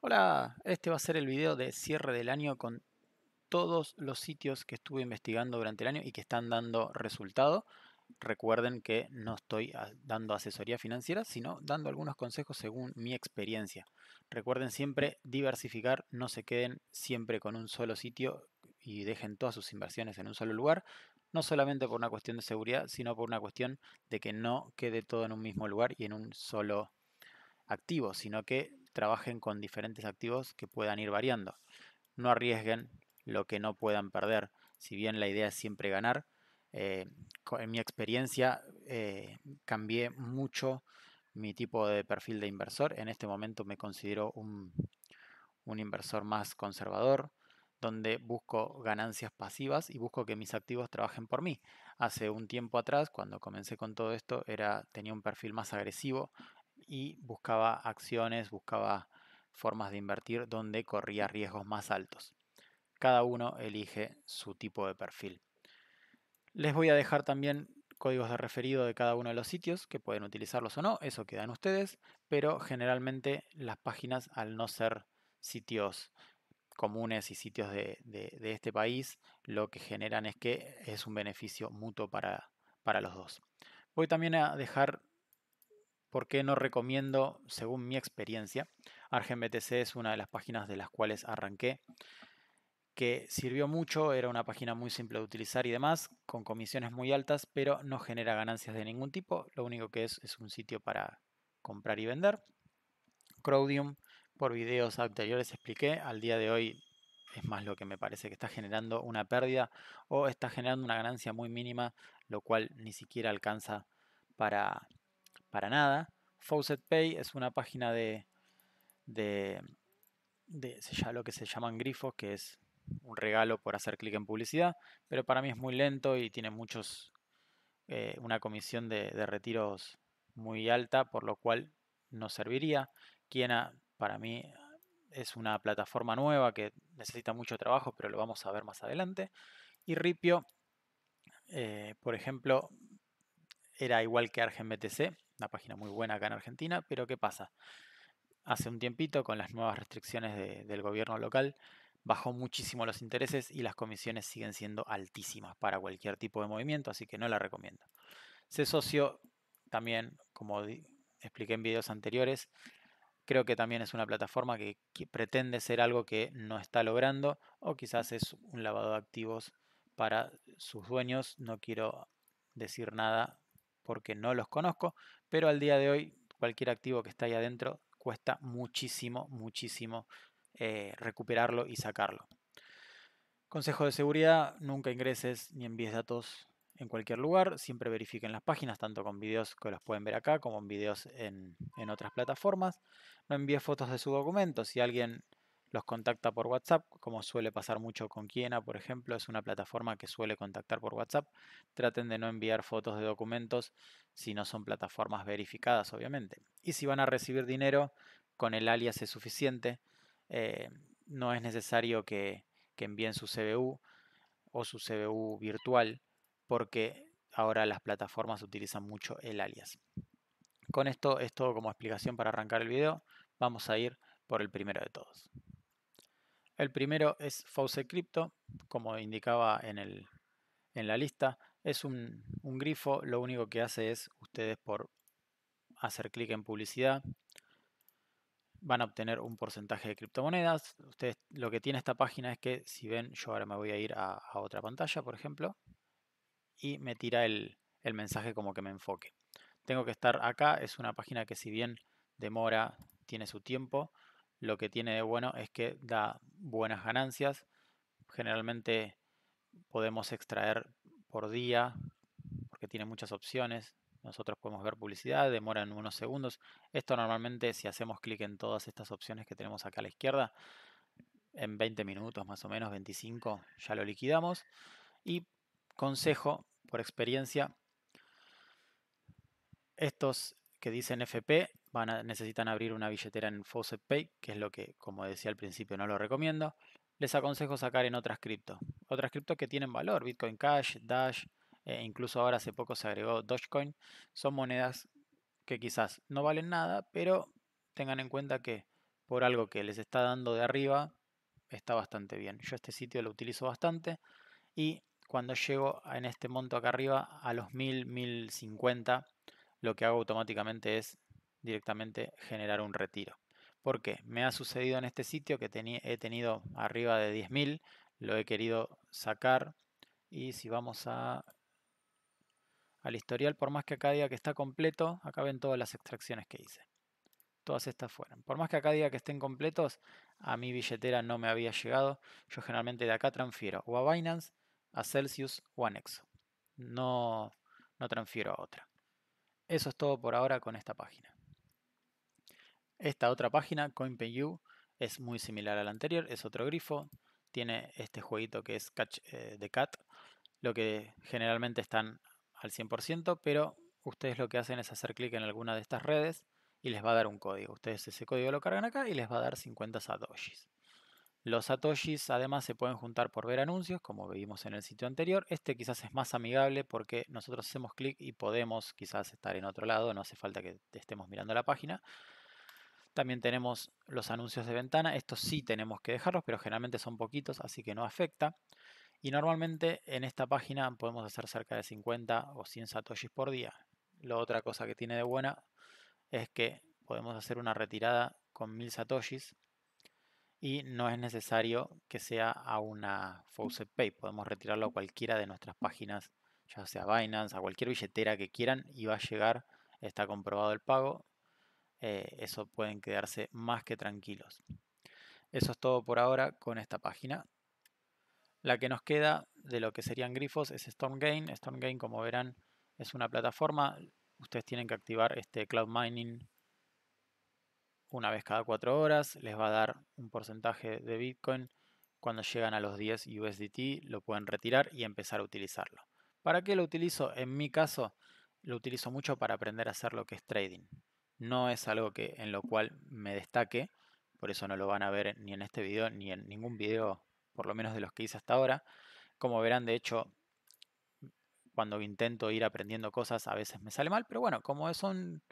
Hola, este va a ser el video de cierre del año con todos los sitios que estuve investigando durante el año y que están dando resultado. Recuerden que no estoy dando asesoría financiera, sino dando algunos consejos según mi experiencia. Recuerden siempre diversificar, no se queden siempre con un solo sitio y dejen todas sus inversiones en un solo lugar, no solamente por una cuestión de seguridad, sino por una cuestión de que no quede todo en un mismo lugar y en un solo activos, sino que trabajen con diferentes activos que puedan ir variando. No arriesguen lo que no puedan perder. Si bien la idea es siempre ganar, eh, en mi experiencia eh, cambié mucho mi tipo de perfil de inversor. En este momento me considero un, un inversor más conservador, donde busco ganancias pasivas y busco que mis activos trabajen por mí. Hace un tiempo atrás, cuando comencé con todo esto, era, tenía un perfil más agresivo y buscaba acciones, buscaba formas de invertir donde corría riesgos más altos. Cada uno elige su tipo de perfil. Les voy a dejar también códigos de referido de cada uno de los sitios, que pueden utilizarlos o no, eso quedan ustedes, pero generalmente las páginas, al no ser sitios comunes y sitios de, de este país, lo que generan es que es un beneficio mutuo para, para los dos. Voy también a dejar porque no recomiendo, según mi experiencia? ArgenBTC es una de las páginas de las cuales arranqué, que sirvió mucho, era una página muy simple de utilizar y demás, con comisiones muy altas, pero no genera ganancias de ningún tipo, lo único que es es un sitio para comprar y vender. Crowdium, por videos anteriores expliqué, al día de hoy es más lo que me parece que está generando una pérdida o está generando una ganancia muy mínima, lo cual ni siquiera alcanza para para nada. Fawcett Pay es una página de, lo que se llaman grifos, que es un regalo por hacer clic en publicidad, pero para mí es muy lento y tiene muchos, eh, una comisión de, retiros muy alta, por lo cual no serviría. Kiena para mí es una plataforma nueva que necesita mucho trabajo, pero lo vamos a ver más adelante. Y Ripio, eh, por ejemplo, era igual que ArgenBTC, una página muy buena acá en Argentina, pero ¿qué pasa? Hace un tiempito, con las nuevas restricciones del gobierno local, bajó muchísimo los intereses y las comisiones siguen siendo altísimas para cualquier tipo de movimiento, así que no la recomiendo. Se socio también, como expliqué en videos anteriores, creo que también es una plataforma que, pretende ser algo que no está logrando o quizás es un lavado de activos para sus dueños. No quiero decir nada porque no los conozco, pero al día de hoy cualquier activo que está ahí adentro cuesta muchísimo, muchísimo eh, recuperarlo y sacarlo. Consejo de seguridad, nunca ingreses ni envíes datos en cualquier lugar, siempre verifiquen las páginas, tanto con videos que los pueden ver acá como en videos en, en otras plataformas. No envíes fotos de su documento, si alguien los contacta por WhatsApp, como suele pasar mucho con Kiena, por ejemplo, es una plataforma que suele contactar por WhatsApp. Traten de no enviar fotos de documentos si no son plataformas verificadas, obviamente. Y si van a recibir dinero, con el alias es suficiente. Eh, no es necesario que, que envíen su CBU o su CBU virtual, porque ahora las plataformas utilizan mucho el alias. Con esto es todo como explicación para arrancar el video. Vamos a ir por el primero de todos. El primero es Fauce Crypto, como indicaba en, la lista. Es un, grifo, lo único que hace es ustedes por hacer clic en publicidad van a obtener un porcentaje de criptomonedas. Ustedes lo que tiene esta página es que si ven, yo ahora me voy a ir a, otra pantalla, por ejemplo, y me tira el, el, mensaje como que me enfoque. Tengo que estar acá, es una página que si bien demora, tiene su tiempo, lo que tiene de bueno es que da buenas ganancias. Generalmente podemos extraer por día, porque tiene muchas opciones. Nosotros podemos ver publicidad, demoran unos segundos. Esto normalmente si hacemos clic en todas estas opciones que tenemos acá a la izquierda, en 20 minutos más o menos, 25, ya lo liquidamos. Y consejo por experiencia, estos que dicen FP necesitan abrir una billetera en Fawcett Pay, que es lo que, como decía al principio, no lo recomiendo. Les aconsejo sacar en otras cripto. Otras cripto que tienen valor, Bitcoin Cash, Dash, E incluso ahora hace poco se agregó Dogecoin. Son monedas que quizás no valen nada, pero tengan en cuenta que por algo que les está dando de arriba, está bastante bien. Yo este sitio lo utilizo bastante y cuando llego en este monto acá arriba a los 1000, 1050, lo que hago automáticamente es directamente generar un retiro. ¿Por qué? Me ha sucedido en este sitio que he tenido arriba de 10.000, lo he querido sacar y si vamos a al historial, por más que acá diga que está completo, acá ven todas las extracciones que hice. Todas estas fueron. Por más que acá diga que estén completos, a mi billetera no me había llegado. Yo generalmente de acá transfiero o a Binance, a Celsius o a Nexo. No, no transfiero a otra. Eso es todo por ahora con esta página. Esta otra página, CoinPayU, es muy similar a la anterior, es otro grifo, tiene este jueguito que es Catch the eh, Cat, lo que generalmente están al 100%, pero ustedes lo que hacen es hacer clic en alguna de estas redes y les va a dar un código. Ustedes ese código lo cargan acá y les va a dar 50 satoshis. Los satoshis además se pueden juntar por ver anuncios, como vimos en el sitio anterior. Este quizás es más amigable porque nosotros hacemos clic y podemos quizás estar en otro lado, no hace falta que estemos mirando la página. También tenemos los anuncios de ventana. Estos sí tenemos que dejarlos, pero generalmente son poquitos, así que no afecta. Y normalmente en esta página podemos hacer cerca de 50 o 100 satoshis por día. La otra cosa que tiene de buena es que podemos hacer una retirada con 1000 satoshis y no es necesario que sea a una Faucet Pay. Podemos retirarlo a cualquiera de nuestras páginas, ya sea Binance, a cualquier billetera que quieran y va a llegar, está comprobado el pago eh, eso pueden quedarse más que tranquilos. Eso es todo por ahora con esta página. La que nos queda de lo que serían grifos es StormGain. StormGain, como verán, es una plataforma. Ustedes tienen que activar este Cloud Mining una vez cada cuatro horas. Les va a dar un porcentaje de Bitcoin. Cuando llegan a los 10 USDT lo pueden retirar y empezar a utilizarlo. ¿Para qué lo utilizo? En mi caso, lo utilizo mucho para aprender a hacer lo que es trading no es algo que, en lo cual me destaque, por eso no lo van a ver ni en este video ni en ningún video, por lo menos de los que hice hasta ahora. Como verán, de hecho, cuando intento ir aprendiendo cosas a veces me sale mal, pero bueno, como son,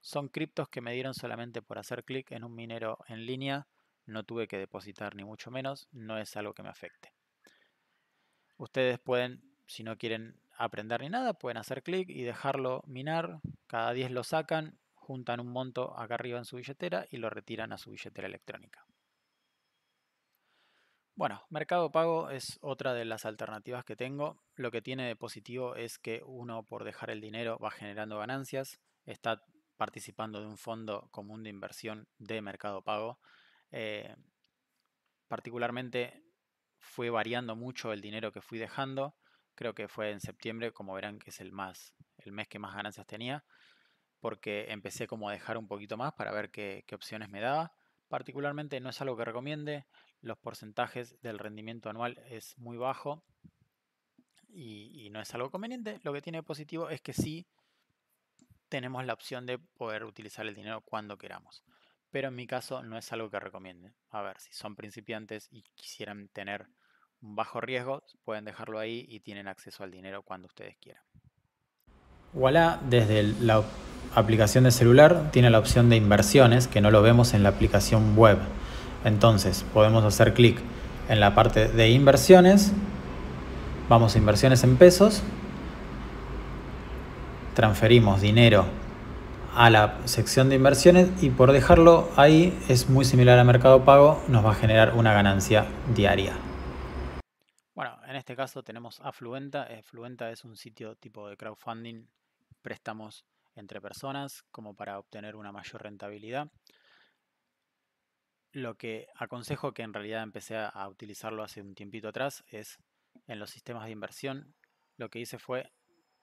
son criptos que me dieron solamente por hacer clic en un minero en línea, no tuve que depositar ni mucho menos, no es algo que me afecte. Ustedes pueden, si no quieren aprender ni nada, pueden hacer clic y dejarlo minar, cada 10 lo sacan juntan un monto acá arriba en su billetera y lo retiran a su billetera electrónica. Bueno, Mercado Pago es otra de las alternativas que tengo. Lo que tiene de positivo es que uno por dejar el dinero va generando ganancias, está participando de un fondo común de inversión de Mercado Pago. Eh, particularmente fue variando mucho el dinero que fui dejando. Creo que fue en septiembre, como verán que es el, más, el mes que más ganancias tenía porque empecé como a dejar un poquito más para ver qué, opciones me daba. Particularmente no es algo que recomiende, los porcentajes del rendimiento anual es muy bajo y, no es algo conveniente. Lo que tiene positivo es que sí tenemos la opción de poder utilizar el dinero cuando queramos. Pero en mi caso no es algo que recomiende. A ver, si son principiantes y quisieran tener un bajo riesgo, pueden dejarlo ahí y tienen acceso al dinero cuando ustedes quieran. Voilà, desde la aplicación de celular tiene la opción de inversiones que no lo vemos en la aplicación web. Entonces podemos hacer clic en la parte de inversiones, vamos a inversiones en pesos, transferimos dinero a la sección de inversiones y por dejarlo ahí es muy similar a Mercado Pago, nos va a generar una ganancia diaria. Bueno, en este caso tenemos Afluenta. Afluenta es un sitio tipo de crowdfunding, préstamos entre personas como para obtener una mayor rentabilidad. Lo que aconsejo que en realidad empecé a utilizarlo hace un tiempito atrás es en los sistemas de inversión. Lo que hice fue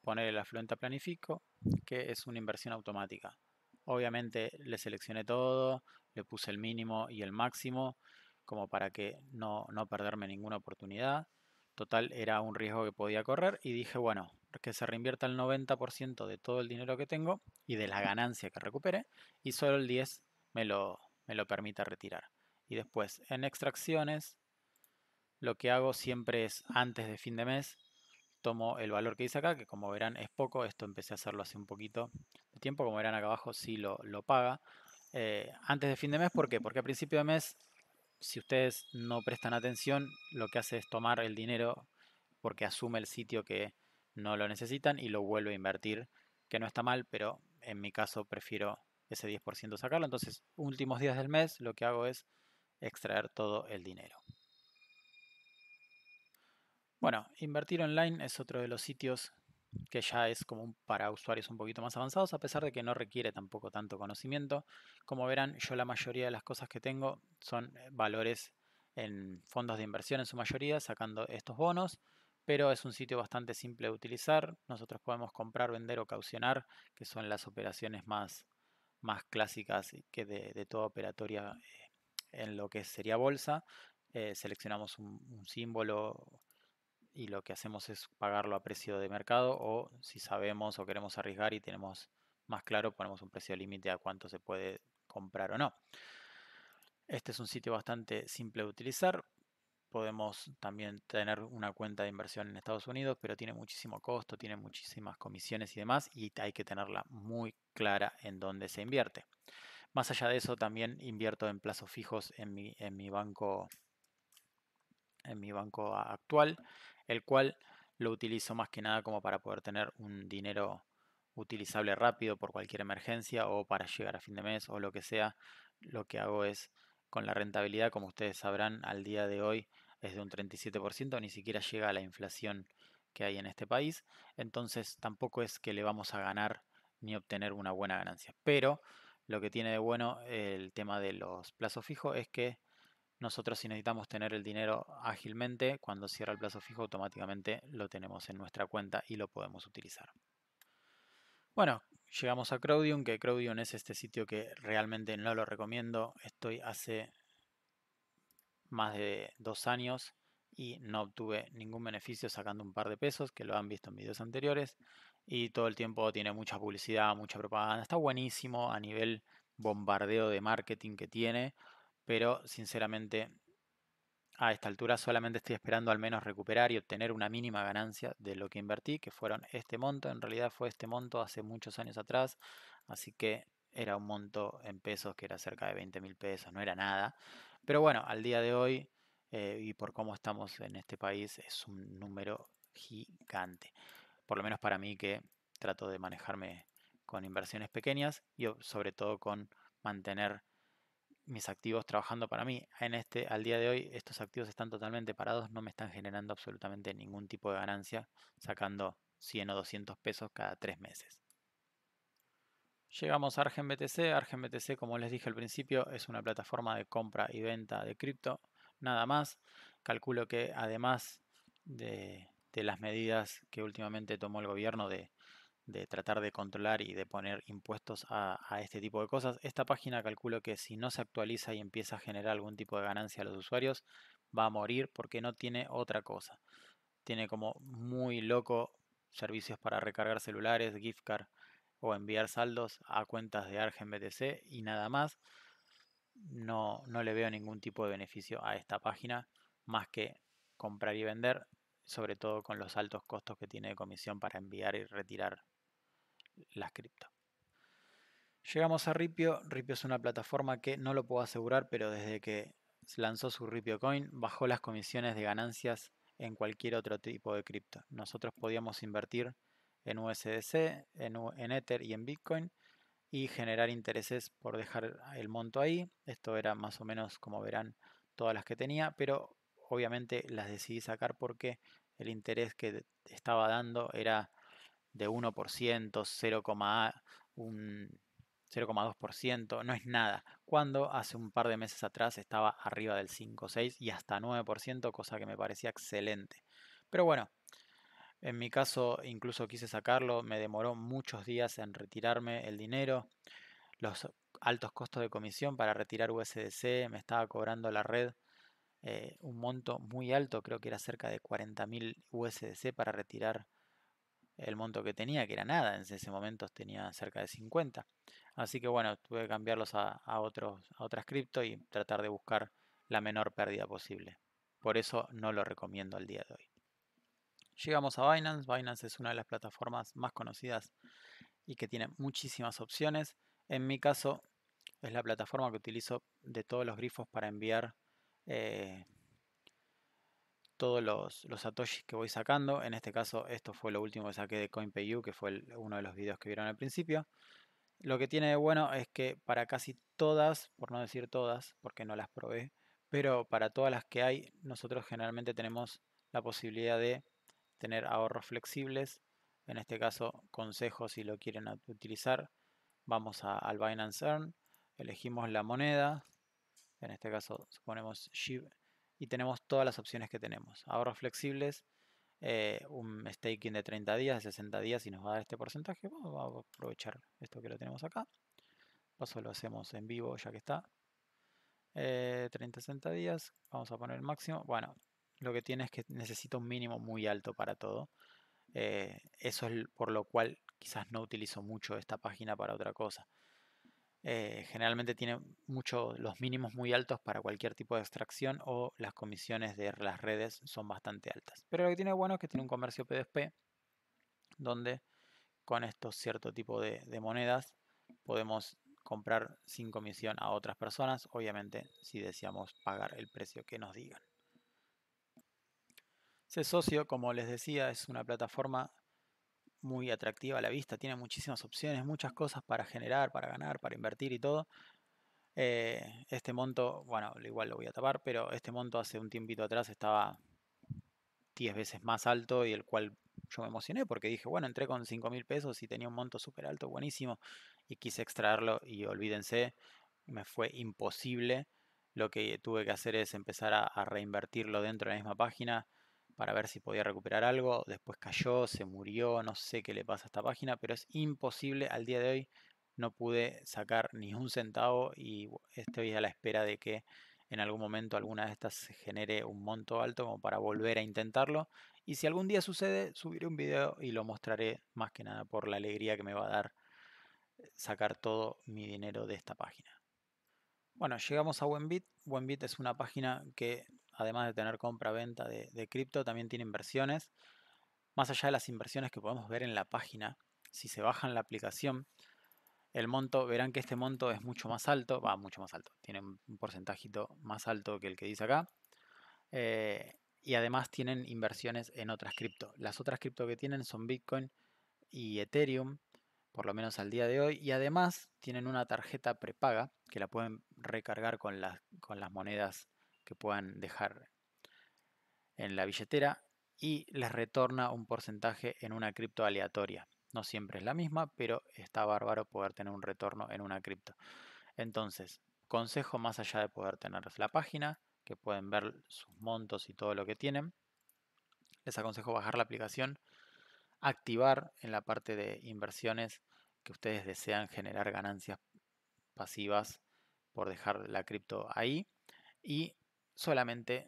poner el afluente planifico, que es una inversión automática. Obviamente le seleccioné todo, le puse el mínimo y el máximo como para que no, no perderme ninguna oportunidad. Total, era un riesgo que podía correr y dije, bueno, que se reinvierta el 90% de todo el dinero que tengo y de la ganancia que recupere y solo el 10 me lo, me lo permita retirar. Y después en extracciones lo que hago siempre es antes de fin de mes tomo el valor que dice acá, que como verán es poco, esto empecé a hacerlo hace un poquito de tiempo, como verán acá abajo sí lo, paga. Eh, antes de fin de mes, ¿por qué? Porque a principio de mes, si ustedes no prestan atención, lo que hace es tomar el dinero porque asume el sitio que no lo necesitan y lo vuelvo a invertir, que no está mal, pero en mi caso prefiero ese 10% sacarlo. Entonces, últimos días del mes lo que hago es extraer todo el dinero. Bueno, invertir online es otro de los sitios que ya es como para usuarios un poquito más avanzados, a pesar de que no requiere tampoco tanto conocimiento. Como verán, yo la mayoría de las cosas que tengo son eh, valores en fondos de inversión en su mayoría, sacando estos bonos pero es un sitio bastante simple de utilizar. Nosotros podemos comprar, vender o caucionar, que son las operaciones más, más clásicas que de, toda operatoria eh, en lo que sería bolsa. Eh, seleccionamos un, un símbolo y lo que hacemos es pagarlo a precio de mercado o si sabemos o queremos arriesgar y tenemos más claro, ponemos un precio límite a cuánto se puede comprar o no. Este es un sitio bastante simple de utilizar podemos también tener una cuenta de inversión en Estados Unidos, pero tiene muchísimo costo, tiene muchísimas comisiones y demás, y hay que tenerla muy clara en dónde se invierte. Más allá de eso, también invierto en plazos fijos en mi, en mi banco en mi banco actual, el cual lo utilizo más que nada como para poder tener un dinero utilizable rápido por cualquier emergencia o para llegar a fin de mes o lo que sea. Lo que hago es con la rentabilidad, como ustedes sabrán, al día de hoy es de un 37%, ni siquiera llega a la inflación que hay en este país, entonces tampoco es que le vamos a ganar ni obtener una buena ganancia. Pero lo que tiene de bueno el tema de los plazos fijos es que nosotros si necesitamos tener el dinero ágilmente, cuando cierra el plazo fijo automáticamente lo tenemos en nuestra cuenta y lo podemos utilizar. Bueno, llegamos a Crowdium, que Crowdium es este sitio que realmente no lo recomiendo. Estoy hace más de dos años y no obtuve ningún beneficio sacando un par de pesos, que lo han visto en videos anteriores. Y todo el tiempo tiene mucha publicidad, mucha propaganda. Está buenísimo a nivel bombardeo de marketing que tiene, pero sinceramente a esta altura solamente estoy esperando al menos recuperar y obtener una mínima ganancia de lo que invertí, que fueron este monto. En realidad fue este monto hace muchos años atrás, así que era un monto en pesos que era cerca de 20 mil pesos, no era nada. Pero bueno, al día de hoy eh, y por cómo estamos en este país es un número gigante. Por lo menos para mí que trato de manejarme con inversiones pequeñas y sobre todo con mantener mis activos trabajando para mí. En este, al día de hoy, estos activos están totalmente parados, no me están generando absolutamente ningún tipo de ganancia, sacando 100 o 200 pesos cada tres meses. Llegamos a ArgenBTC. ArgenBTC, como les dije al principio, es una plataforma de compra y venta de cripto, nada más. Calculo que además de, las medidas que últimamente tomó el gobierno de, tratar de controlar y de poner impuestos a, a, este tipo de cosas. Esta página calculo que si no se actualiza y empieza a generar algún tipo de ganancia a los usuarios, va a morir porque no tiene otra cosa. Tiene como muy loco servicios para recargar celulares, gift card, o enviar saldos a cuentas de Argen BTC y nada más. No, no le veo ningún tipo de beneficio a esta página más que comprar y vender, sobre todo con los altos costos que tiene de comisión para enviar y retirar las cripto. Llegamos a Ripio. Ripio es una plataforma que no lo puedo asegurar, pero desde que lanzó su Ripio Coin bajó las comisiones de ganancias en cualquier otro tipo de cripto. Nosotros podíamos invertir en USDC, en, en Ether y en Bitcoin y generar intereses por dejar el monto ahí. Esto era más o menos, como verán, todas las que tenía, pero obviamente las decidí sacar porque el interés que estaba dando era de 1%, 0,2%, no es nada. Cuando hace un par de meses atrás estaba arriba del 5, 6 y hasta 9%, cosa que me parecía excelente. Pero bueno, en mi caso incluso quise sacarlo, me demoró muchos días en retirarme el dinero, los altos costos de comisión para retirar USDC, me estaba cobrando la red eh, un monto muy alto, creo que era cerca de 40.000 USDC para retirar el monto que tenía, que era nada, en ese momento tenía cerca de 50. Así que bueno, tuve que cambiarlos a, a otros, a otras cripto y tratar de buscar la menor pérdida posible. Por eso no lo recomiendo al día de hoy. Llegamos a Binance. Binance es una de las plataformas más conocidas y que tiene muchísimas opciones. En mi caso es la plataforma que utilizo de todos los grifos para enviar eh, todos los, los, satoshis que voy sacando. En este caso esto fue lo último que saqué de CoinPayU, que fue uno de los videos que vieron al principio. Lo que tiene de bueno es que para casi todas, por no decir todas, porque no las probé, pero para todas las que hay, nosotros generalmente tenemos la posibilidad de tener ahorros flexibles. En este caso, consejo si lo quieren utilizar. Vamos a, al Binance Earn, elegimos la moneda, en este caso ponemos SHIB, y tenemos todas las opciones que tenemos. Ahorros flexibles, eh, un staking de 30 días, de 60 días y nos va a dar este porcentaje. Vamos a aprovechar esto que lo tenemos acá. Paso lo hacemos en vivo ya que está. 30, eh, 60 días, vamos a poner el máximo. Bueno, lo que tiene es que necesita un mínimo muy alto para todo. Eh, eso es por lo cual quizás no utilizo mucho esta página para otra cosa. Eh, generalmente tiene mucho, los mínimos muy altos para cualquier tipo de extracción o las comisiones de las redes son bastante altas. Pero lo que tiene bueno es que tiene un comercio P2P donde con estos cierto tipo de monedas podemos comprar sin comisión a otras personas, obviamente si deseamos pagar el precio que nos digan. Ser socio, como les decía, es una plataforma muy atractiva a la vista, tiene muchísimas opciones, muchas cosas para generar, para ganar, para invertir y todo. Eh, este monto, bueno, igual lo voy a tapar, pero este monto hace un tiempito atrás estaba 10 veces más alto y el cual yo me emocioné porque dije, bueno, entré con 5 mil pesos y tenía un monto súper alto, buenísimo, y quise extraerlo y olvídense, me fue imposible. Lo que tuve que hacer es empezar a reinvertirlo dentro de la misma página para ver si podía recuperar algo. Después cayó, se murió, no sé qué le pasa a esta página, pero es imposible al día de hoy. No pude sacar ni un centavo y estoy a la espera de que en algún momento alguna de estas genere un monto alto como para volver a intentarlo. Y si algún día sucede, subiré un video y lo mostraré más que nada por la alegría que me va a dar eh, sacar todo mi dinero de esta página. Bueno, llegamos a OneBit. OneBit es una página que además de tener compra-venta de, cripto, también tiene inversiones. Más allá de las inversiones que podemos ver en la página, si se bajan la aplicación, el monto, verán que este monto es mucho más alto, va mucho más alto, tiene un porcentajito más alto que el que dice acá. Eh, y además tienen inversiones en otras cripto. Las otras cripto que tienen son Bitcoin y Ethereum, por lo menos al día de hoy. Y además tienen una tarjeta prepaga que la pueden recargar con las, con las monedas que puedan dejar en la billetera y les retorna un porcentaje en una cripto aleatoria. No siempre es la misma, pero está bárbaro poder tener un retorno en una cripto. Entonces, consejo más allá de poder tener la página, que pueden ver sus montos y todo lo que tienen, les aconsejo bajar la aplicación, activar en la parte de inversiones que ustedes desean generar ganancias pasivas por dejar la cripto ahí y solamente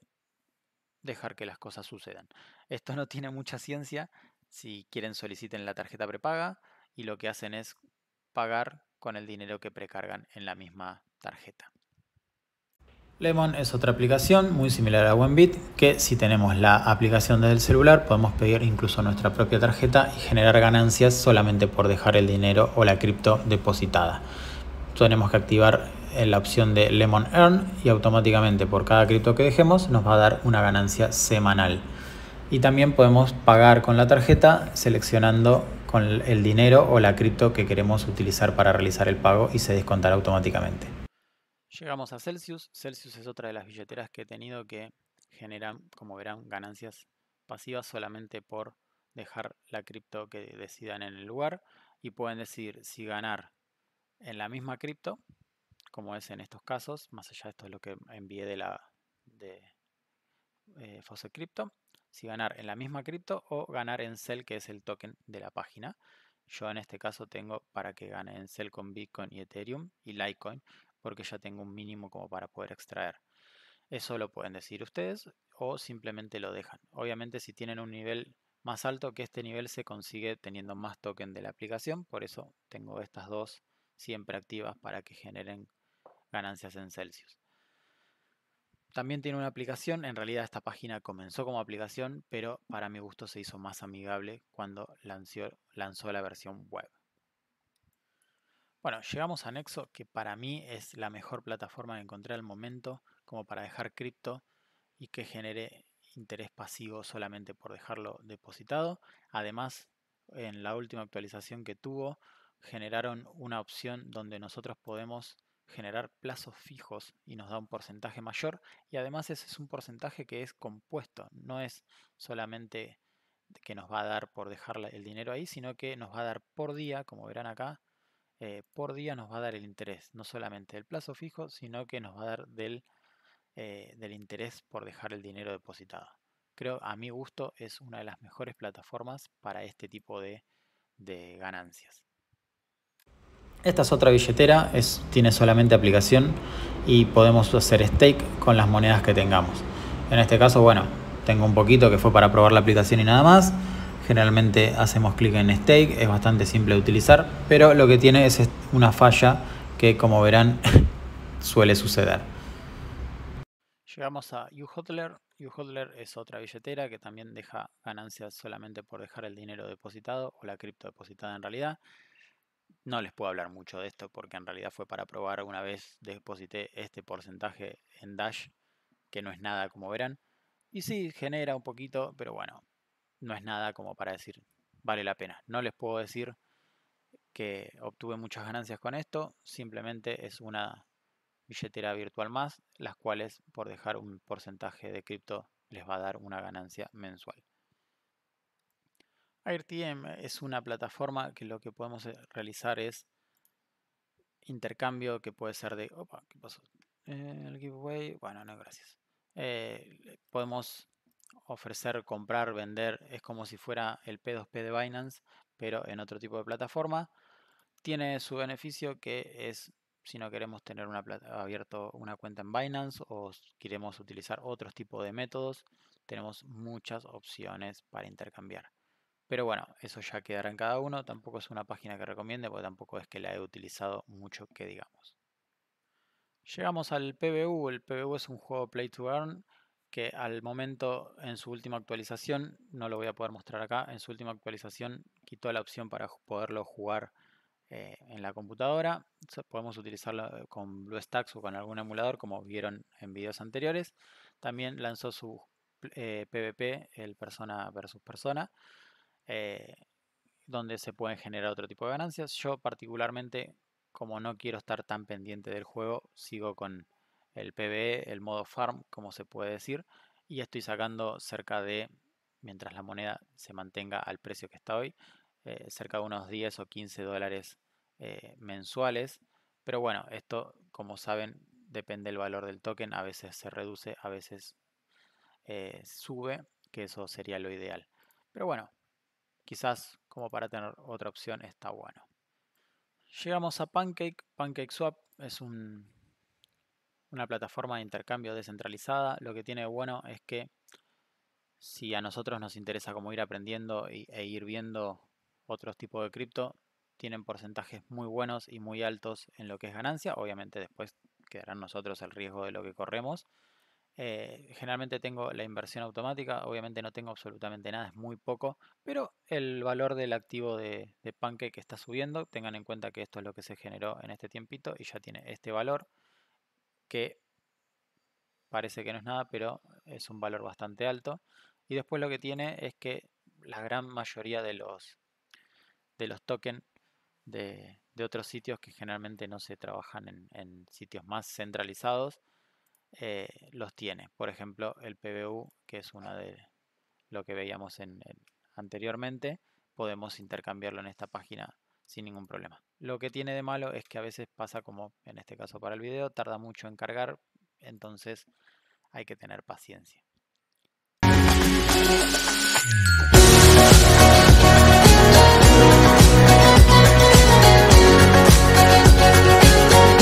dejar que las cosas sucedan. Esto no tiene mucha ciencia. Si quieren soliciten la tarjeta prepaga y lo que hacen es pagar con el dinero que precargan en la misma tarjeta. Lemon es otra aplicación muy similar a OneBit que si tenemos la aplicación desde el celular podemos pedir incluso nuestra propia tarjeta y generar ganancias solamente por dejar el dinero o la cripto depositada. Tenemos que activar en la opción de Lemon Earn y automáticamente por cada cripto que dejemos nos va a dar una ganancia semanal. Y también podemos pagar con la tarjeta seleccionando con el dinero o la cripto que queremos utilizar para realizar el pago y se descontará automáticamente. Llegamos a Celsius. Celsius es otra de las billeteras que he tenido que generan, como verán, ganancias pasivas solamente por dejar la cripto que decidan en el lugar y pueden decidir si ganar en la misma cripto como es en estos casos, más allá de esto es lo que envié de la de eh, Crypto, si ganar en la misma cripto o ganar en Cell, que es el token de la página. Yo en este caso tengo para que gane en Cell con Bitcoin y Ethereum y Litecoin, porque ya tengo un mínimo como para poder extraer. Eso lo pueden decir ustedes o simplemente lo dejan. Obviamente si tienen un nivel más alto que este nivel se consigue teniendo más token de la aplicación, por eso tengo estas dos siempre activas para que generen ganancias en Celsius. También tiene una aplicación, en realidad esta página comenzó como aplicación, pero para mi gusto se hizo más amigable cuando lanzó, la versión web. Bueno, llegamos a Nexo, que para mí es la mejor plataforma que encontré al momento como para dejar cripto y que genere interés pasivo solamente por dejarlo depositado. Además, en la última actualización que tuvo, generaron una opción donde nosotros podemos generar plazos fijos y nos da un porcentaje mayor y además ese es un porcentaje que es compuesto, no es solamente que nos va a dar por dejar el dinero ahí, sino que nos va a dar por día, como verán acá, eh, por día nos va a dar el interés, no solamente del plazo fijo, sino que nos va a dar del, eh, del interés por dejar el dinero depositado. Creo, a mi gusto, es una de las mejores plataformas para este tipo de, de ganancias. Esta es otra billetera, tiene solamente aplicación y podemos hacer stake con las monedas que tengamos. En este caso, bueno, tengo un poquito que fue para probar la aplicación y nada más. Generalmente hacemos clic en stake, es bastante simple de utilizar, pero lo que tiene es una falla que como verán suele suceder. Llegamos a u uHodler es otra billetera que también deja ganancias solamente por dejar el dinero depositado o la cripto depositada en realidad. No les puedo hablar mucho de esto porque en realidad fue para probar una vez deposité este porcentaje en Dash, que no es nada como verán. Y sí, genera un poquito, pero bueno, no es nada como para decir vale la pena. No les puedo decir que obtuve muchas ganancias con esto, simplemente es una billetera virtual más, las cuales por dejar un porcentaje de cripto les va a dar una ganancia mensual. AirTM es una plataforma que lo que podemos eh, realizar es intercambio que puede ser de... Opa, ¿qué pasó? Eh, el giveaway... Bueno, no, gracias. Eh, podemos ofrecer, comprar, vender. Es como si fuera el P2P de Binance, pero en otro tipo de plataforma. Tiene su beneficio que es si no queremos tener una abierto una cuenta en Binance o queremos utilizar otros tipos de métodos, tenemos muchas opciones para intercambiar. Pero bueno, eso ya quedará en cada uno. Tampoco es una página que recomiende, porque tampoco es que la he utilizado mucho que digamos. Llegamos al PBU. El PBU es un juego Play to Earn que al momento en su última actualización, no lo voy a poder mostrar acá, en su última actualización quitó la opción para poderlo jugar eh, en la computadora. Podemos utilizarlo eh, con BlueStacks o con algún emulador, como vieron en videos anteriores. También lanzó su eh, PvP, el persona versus persona. Eh, donde se pueden generar otro tipo de ganancias. Yo particularmente, como no quiero estar tan pendiente del juego, sigo con el PBE, el modo farm, como se puede decir, y estoy sacando cerca de, mientras la moneda se mantenga al precio que está hoy, eh, cerca de unos 10 o 15 dólares eh, mensuales. Pero bueno, esto, como saben, depende del valor del token, a veces se reduce, a veces sube, que eso sería lo ideal. Pero bueno, quizás como para tener otra opción está bueno. Llegamos a Pancake. PancakeSwap es una plataforma de intercambio descentralizada. Lo que tiene de bueno es que si a nosotros nos interesa como ir aprendiendo e ir viendo otros tipos de cripto, tienen porcentajes muy buenos y muy altos en lo que es ganancia. Obviamente después quedarán nosotros el riesgo de lo que corremos eh, generalmente tengo la inversión automática, obviamente no tengo absolutamente nada, es muy poco, pero el valor del activo de, de que está subiendo. Tengan en cuenta que esto es lo que se generó en este tiempito y ya tiene este valor que parece que no es nada, pero es un valor bastante alto. Y después lo que tiene es que la gran mayoría de los, tokens de, otros sitios que generalmente no se trabajan en sitios más centralizados, eh, los tiene. Por ejemplo, el PBU, que es una de lo que veíamos en, anteriormente, podemos intercambiarlo en esta página sin ningún problema. Lo que tiene de malo es que a veces pasa como en este caso para el video, tarda mucho en cargar, entonces hay que tener paciencia.